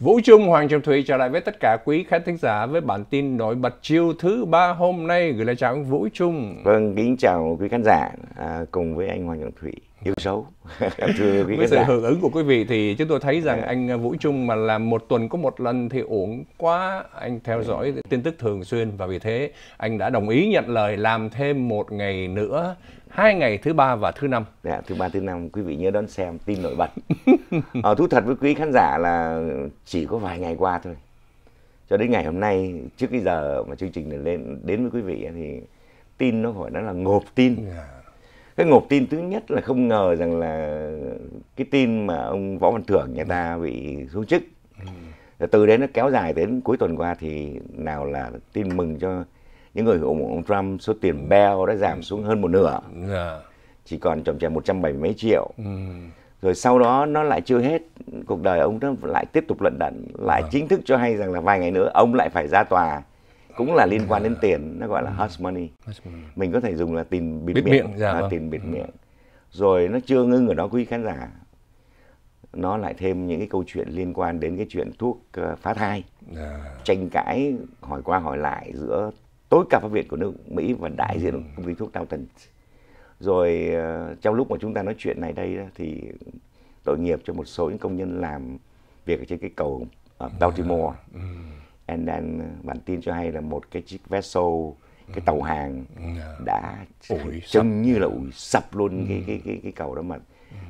Vũ Trung Hoàng Trọng Thủy trở lại với tất cả quý khán thính giả với bản tin nổi bật chiều thứ ba hôm nay gửi lời chào ông Vũ Trung. Vâng, kính chào quý khán giả à, cùng với anh Hoàng Trọng Thủy yêu xấu. Thưa quý với sự hưởng ứng của quý vị thì chúng tôi thấy rằng à. anh Vũ Trung mà làm một tuần có một lần thì ổn quá. Anh theo dạ. dõi tin tức thường xuyên và vì thế anh đã đồng ý nhận lời làm thêm một ngày nữa hai ngày thứ ba và thứ năm dạ, thứ ba thứ năm quý vị nhớ đón xem tin nổi bật à, thú thật với quý khán giả là chỉ có vài ngày qua thôi cho đến ngày hôm nay trước cái giờ mà chương trình này lên đến với quý vị thì tin nó gọi nó là ngộp tin dạ. cái ngộp tin thứ nhất là không ngờ rằng là cái tin mà ông võ văn thưởng nhà ta bị xuống chức ừ. từ đấy nó kéo dài đến cuối tuần qua thì nào là tin mừng cho những người ủng hộ ông Trump số tiền bell đã giảm xuống hơn một nửa yeah. Dạ. chỉ còn chồng chè 170 mấy triệu mm. rồi sau đó nó lại chưa hết cuộc đời ông nó lại tiếp tục lận đận lại yeah. Dạ. chính thức cho hay rằng là vài ngày nữa ông lại phải ra tòa cũng là liên quan đến dạ. tiền nó gọi là ừ. hush money mình có thể dùng là tiền bịt, bịt miệng, miệng dạ, à, vâng. tiền bịt ừ. miệng rồi nó chưa ngưng ở đó quý khán giả nó lại thêm những cái câu chuyện liên quan đến cái chuyện thuốc ờ, phá thai à. tranh cãi hỏi qua hỏi lại giữa tối cao pháp viện của nước Mỹ và đại diện của ừ. công ty thuốc Downton. Rồi ờ, trong lúc mà chúng ta nói chuyện này đây thì tội nghiệp cho một số những công nhân làm việc ở trên cái cầu ở ờ, ừ. Baltimore. Ừ. And then ờ, bản tin cho hay là một cái chiếc vessel cái tàu hàng đã trông như là ủi sập luôn cái cái cái cái cầu đó mà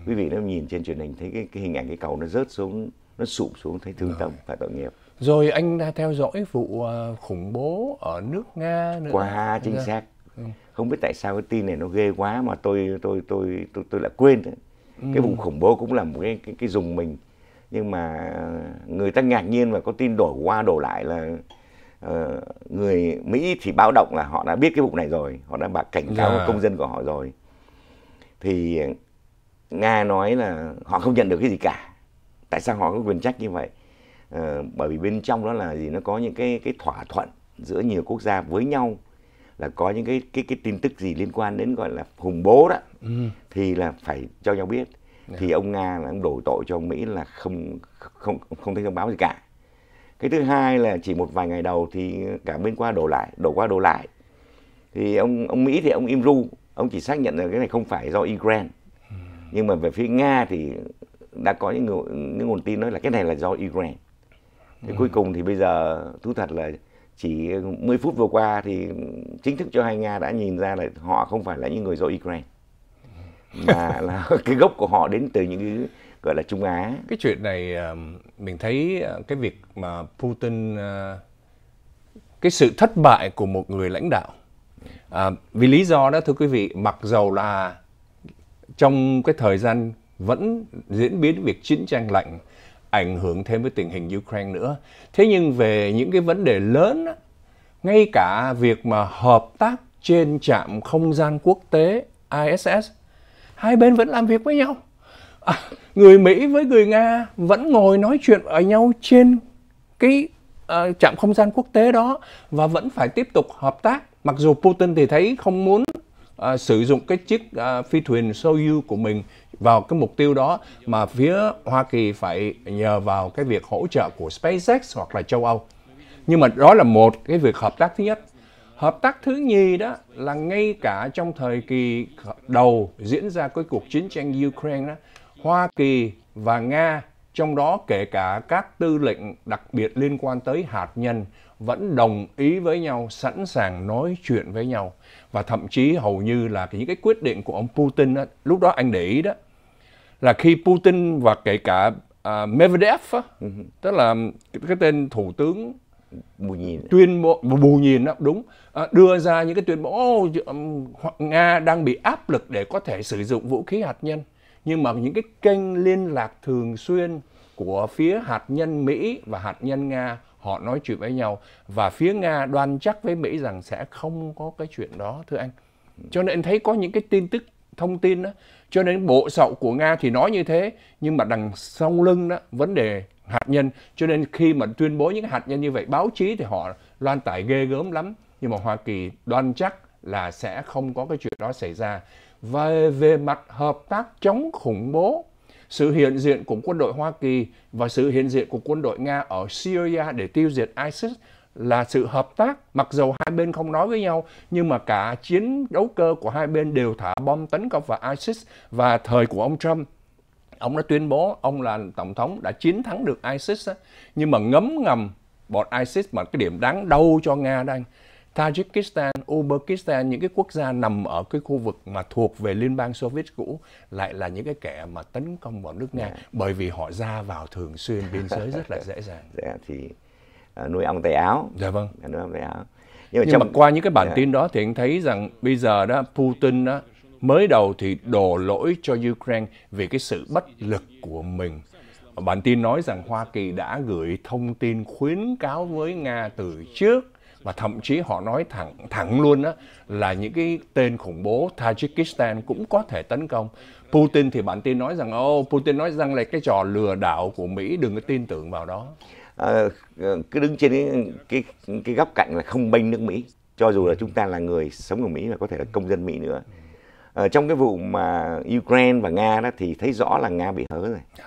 quý vị nếu nhìn trên truyền hình thấy cái, cái hình ảnh cái cầu nó rớt xuống nó sụp xuống thấy thương tâm phải tội nghiệp rồi anh đã theo dõi vụ ờ, khủng bố ở nước nga nữa quá chính dạ. xác ừ. không biết tại sao cái tin này nó ghê quá mà tôi tôi tôi tôi, tôi lại quên Ừ. cái vụ khủng bố cũng là một cái cái, cái dùng mình nhưng mà ờ, người ta ngạc nhiên và có tin đổi qua đổ lại là uh, người Mỹ thì báo động là họ đã biết cái vụ này rồi họ đã bà cảnh cáo yeah. Dạ. công dân của họ rồi thì Nga nói là họ không nhận được cái gì cả tại sao họ có quyền trách như vậy Ờ, bởi vì bên trong đó là gì nó có những cái cái thỏa thuận giữa nhiều quốc gia với nhau là có những cái cái cái tin tức gì liên quan đến gọi là hùng bố đó ừ. thì là phải cho nhau biết yeah. thì dạ. ông nga là ông đổ tội cho ông mỹ là không không không thấy thông báo gì cả cái thứ hai là chỉ một vài ngày đầu thì cả bên qua đổ lại đổ qua đổ lại thì ông ông mỹ thì ông im ru ông chỉ xác nhận là cái này không phải do ukraine ừ. nhưng mà về phía nga thì đã có những, những nguồn tin nói là cái này là do ukraine thế ừ. cuối cùng thì bây giờ thú thật là chỉ 10 phút vừa qua thì chính thức cho hai nga đã nhìn ra là họ không phải là những người do ukraine mà là cái gốc của họ đến từ những cái gọi là Trung Á. Cái chuyện này mình thấy ờ, cái việc mà Putin ờ, cái sự thất bại của một người lãnh đạo à, vì lý do đó thưa quý vị mặc dầu là trong cái thời gian vẫn diễn biến việc chiến tranh lạnh ảnh hưởng thêm với tình hình Ukraine nữa. Thế nhưng về những cái vấn đề lớn, ngay cả việc mà hợp tác trên trạm không gian quốc tế ISS, hai bên vẫn làm việc với nhau. À, người Mỹ với người Nga vẫn ngồi nói chuyện ở nhau trên cái uh, trạm không gian quốc tế đó và vẫn phải tiếp tục hợp tác. Mặc dù Putin thì thấy không muốn uh, sử dụng cái chiếc uh, phi thuyền Soyuz của mình vào cái mục tiêu đó mà phía Hoa Kỳ phải nhờ vào cái việc hỗ trợ của SpaceX hoặc là châu Âu. Nhưng mà đó là một cái việc hợp tác thứ nhất. Hợp tác thứ nhì đó là ngay cả trong thời kỳ đầu diễn ra cái cuộc chiến tranh Ukraine đó, Hoa Kỳ và Nga trong đó kể cả các tư lệnh đặc biệt liên quan tới hạt nhân vẫn đồng ý với nhau, sẵn sàng nói chuyện với nhau. Và thậm chí hầu như là những cái quyết định của ông Putin, đó, lúc đó anh để ý đó, là khi Putin và kể cả uh, Medvedev á, tức là cái tên thủ tướng bù nhìn tuyên bố bù nhìn đó đúng à, đưa ra những cái tuyên bố oh, nga đang bị áp lực để có thể sử dụng vũ khí hạt nhân nhưng mà những cái kênh liên lạc thường xuyên của phía hạt nhân mỹ và hạt nhân nga họ nói chuyện với nhau và phía nga đoan chắc với mỹ rằng sẽ không có cái chuyện đó thưa anh cho nên thấy có những cái tin tức thông tin đó. Cho nên bộ sậu của Nga thì nói như thế, nhưng mà đằng sau lưng đó vấn đề hạt nhân. Cho nên khi mà tuyên bố những hạt nhân như vậy, báo chí thì họ loan tải ghê gớm lắm. Nhưng mà Hoa Kỳ đoan chắc là sẽ không có cái chuyện đó xảy ra. Và về mặt hợp tác chống khủng bố, sự hiện diện của quân đội Hoa Kỳ và sự hiện diện của quân đội Nga ở Syria để tiêu diệt ISIS là sự hợp tác mặc dù hai bên không nói với nhau nhưng mà cả chiến đấu cơ của hai bên đều thả bom tấn công vào ISIS và thời của ông Trump ông đã tuyên bố ông là tổng thống đã chiến thắng được ISIS nhưng mà ngấm ngầm bọn ISIS mà cái điểm đáng đau cho Nga đang Tajikistan, Uzbekistan, những cái quốc gia nằm ở cái khu vực mà thuộc về Liên bang Xô Viết cũ lại là những cái kẻ mà tấn công vào nước Nga yeah. Dạ. bởi vì họ ra vào thường xuyên biên giới rất là dễ dàng. yeah, dạ, thì Ờ, nuôi ong tay áo dạ vâng dạ, nuôi ong tay áo nhưng mà, nhưng trong... mà qua những cái bản dạ. tin đó thì anh thấy rằng bây giờ đó Putin đó mới đầu thì đổ lỗi cho Ukraine vì cái sự bất lực của mình bản tin nói rằng Hoa Kỳ đã gửi thông tin khuyến cáo với Nga từ trước và thậm chí họ nói thẳng thẳng luôn đó là những cái tên khủng bố Tajikistan cũng có thể tấn công. Putin thì bản tin nói rằng ô Putin nói rằng là cái trò lừa đảo của Mỹ đừng có tin tưởng vào đó. Ờ, ờ, cứ đứng trên cái, cái cái góc cạnh là không bênh nước Mỹ cho dù là ừ. chúng ta là người sống ở Mỹ và có thể là công dân Mỹ nữa à, trong cái vụ mà Ukraine và Nga đó thì thấy rõ là Nga bị hớ rồi dạ.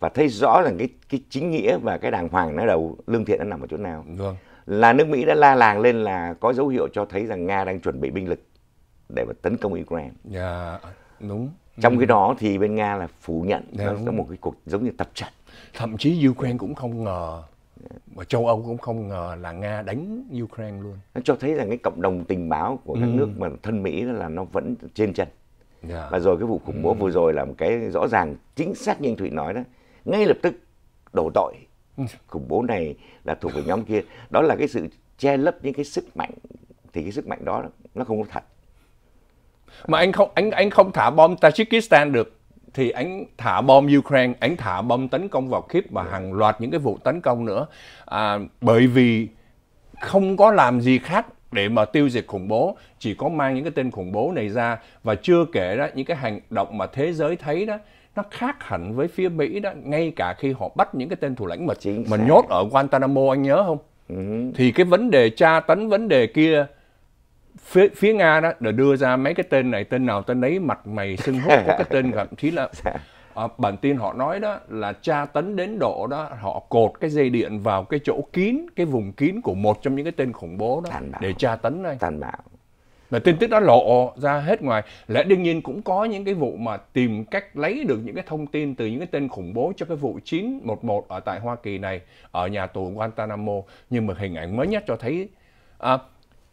và thấy rõ là cái cái chính nghĩa và cái đàng hoàng nó đầu lương thiện nó nằm ở chỗ nào vâng. là nước Mỹ đã la làng lên là có dấu hiệu cho thấy rằng Nga đang chuẩn bị binh lực để mà tấn công Ukraine yeah, dạ, đúng trong ừ. cái đó thì bên Nga là phủ nhận yeah, dạ, nó có một cái cuộc giống như tập trận thậm chí Ukraine cũng không ngờ và châu Âu cũng không ngờ là Nga đánh Ukraine luôn. Nó cho thấy rằng cái cộng đồng tình báo của các ừ. nước mà thân Mỹ là nó vẫn trên chân. Yeah. Dạ. Và rồi cái vụ khủng bố ừ. vừa rồi là một cái rõ ràng chính xác như anh Thụy nói đó, ngay lập tức đổ tội ừ. khủng bố này là thuộc về nhóm kia. Đó là cái sự che lấp những cái sức mạnh thì cái sức mạnh đó nó không có thật. Mà anh không anh anh không thả bom Tajikistan được thì anh thả bom Ukraine, anh thả bom tấn công vào Kiev và dạ. hàng loạt những cái vụ tấn công nữa à, bởi vì không có làm gì khác để mà tiêu diệt khủng bố chỉ có mang những cái tên khủng bố này ra và chưa kể đó những cái hành động mà thế giới thấy đó nó khác hẳn với phía Mỹ đó ngay cả khi họ bắt những cái tên thủ lãnh mà mà nhốt ở Guantanamo anh nhớ không ừ. thì cái vấn đề tra tấn vấn đề kia phía, phía nga đó đã đưa ra mấy cái tên này tên nào tên đấy mặt mày sưng húp có cái tên thậm chí là dạ. à, bản tin họ nói đó là tra tấn đến độ đó họ cột cái dây điện vào cái chỗ kín cái vùng kín của một trong những cái tên khủng bố đó để tra tấn đây tàn bạo và tin tức đó lộ ra hết ngoài lẽ đương nhiên cũng có những cái vụ mà tìm cách lấy được những cái thông tin từ những cái tên khủng bố cho cái vụ 911 ở tại Hoa Kỳ này ở nhà tù Guantanamo nhưng mà hình ảnh mới nhất cho thấy à,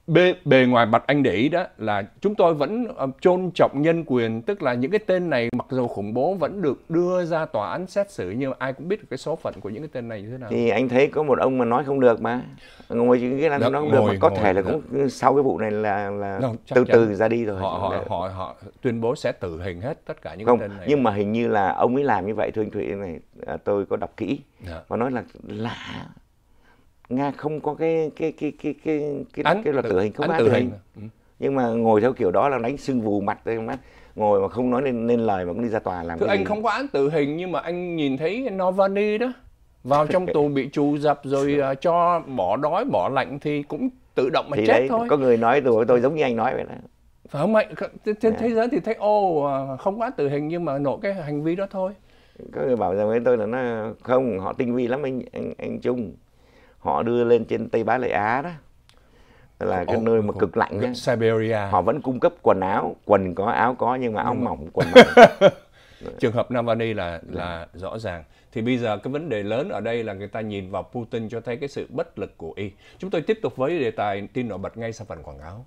bề, bề ngoài mặt anh để ý đó là chúng tôi vẫn tôn ờ, trọng nhân quyền tức là những cái tên này mặc dù khủng bố vẫn được đưa ra tòa án xét xử nhưng ai cũng biết được cái số phận của những cái tên này như thế nào thì anh thấy có một ông mà nói không được mà ngồi chỉ cái là dạ, nó không được mà có ngồi, thể là dạ. cũng đó. sau cái vụ này là là không, từ chắn. từ ra đi rồi họ họ, dạ. họ họ tuyên bố sẽ tử hình hết tất cả những không, cái tên này nhưng mà hình như là ông ấy làm như vậy thưa anh Thụy này à, tôi có đọc kỹ và nói là lạ nga không có cái cái cái cái cái cái, ánh, cái là tử hình không án tử hình ừ. nhưng mà ngồi theo kiểu đó là đánh sưng vù mặt đây mắt ngồi mà không nói nên nên lời mà cũng đi ra tòa làm Thưa cái anh gì? không có án tử hình nhưng mà anh nhìn thấy Novani đó vào trong tù bị trù dập rồi à, cho bỏ đói bỏ lạnh thì cũng tự động mà thì chết đấy, thôi có người nói tù tôi giống như anh nói vậy đó phải không anh trên dạ. thế giới thì thấy ô à, không có án tử hình nhưng mà nổi cái hành vi đó thôi có người bảo rằng với tôi là nó không họ tinh vi lắm anh anh anh trung họ đưa lên trên tây bá lợi á đó là cái nơi mà cực lạnh nhá Siberia họ vẫn cung cấp quần áo quần có áo có nhưng mà áo mỏng quần mỏng trường hợp Navalny là dạ. là rõ ràng thì bây giờ cái vấn đề lớn ở đây là người ta nhìn vào Putin cho thấy cái sự bất lực của y chúng tôi tiếp tục với đề tài tin nổi bật ngay sau phần quảng cáo